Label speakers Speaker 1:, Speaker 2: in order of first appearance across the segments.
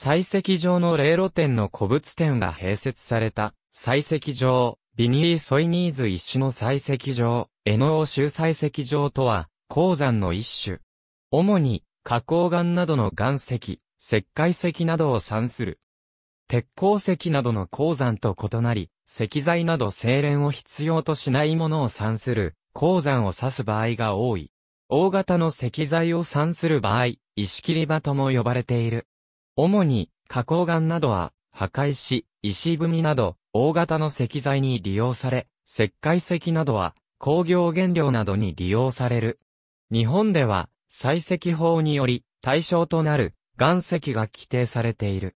Speaker 1: 採石場
Speaker 2: の霊露店の古物店が併設された、採石場、ビニー・ソイニーズ石の採石場、エノオ州採石場とは、鉱山の一種。主に、花崗岩などの岩石、石灰石などを産する。鉄鉱石などの鉱山と異なり、石材など精錬を必要としないものを産する、鉱山を指す場合が多い。大型の石材を産する場合、石切り場とも呼ばれている。主に、花崗岩などは、破壊し、石踏みなど、大型の石材に利用され、石灰石などは、工業原料などに利用される。日本では、採石法により、対象となる、岩石が規定されている。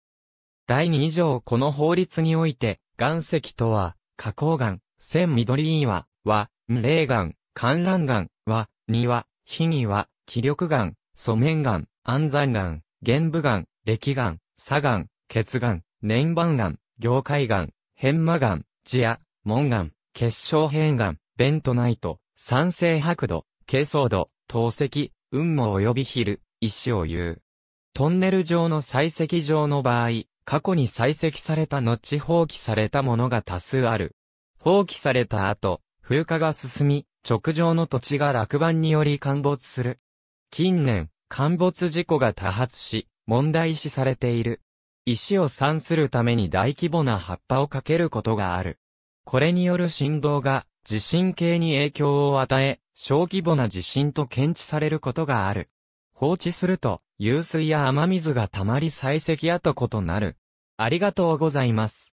Speaker 2: 第2条この法律において、岩石とは、花崗岩、千緑岩、は、霊岩、観覧岩、は、庭、火岩、気力岩、素面岩、安山岩、玄武岩、歴癌、左癌、血癌、年板癌、業界癌、変魔癌、地ア、門癌、結晶変癌、ベントナイト、酸性白度、珪藻度、透析、雲母及び昼、石を言う。トンネル上の採石場の場合、過去に採石された後放棄されたものが多数ある。放棄された後、風化が進み、直上の土地が落盤により陥没する。近年、陥没事故が多発し、問題視されている。石を散するために大規模な葉っぱをかけることがある。これによる振動が地震計に影響を与え、小規模な地震と検知されることがある。放置すると、湧水や雨水が溜まり採石跡となる。
Speaker 1: ありがとうございます。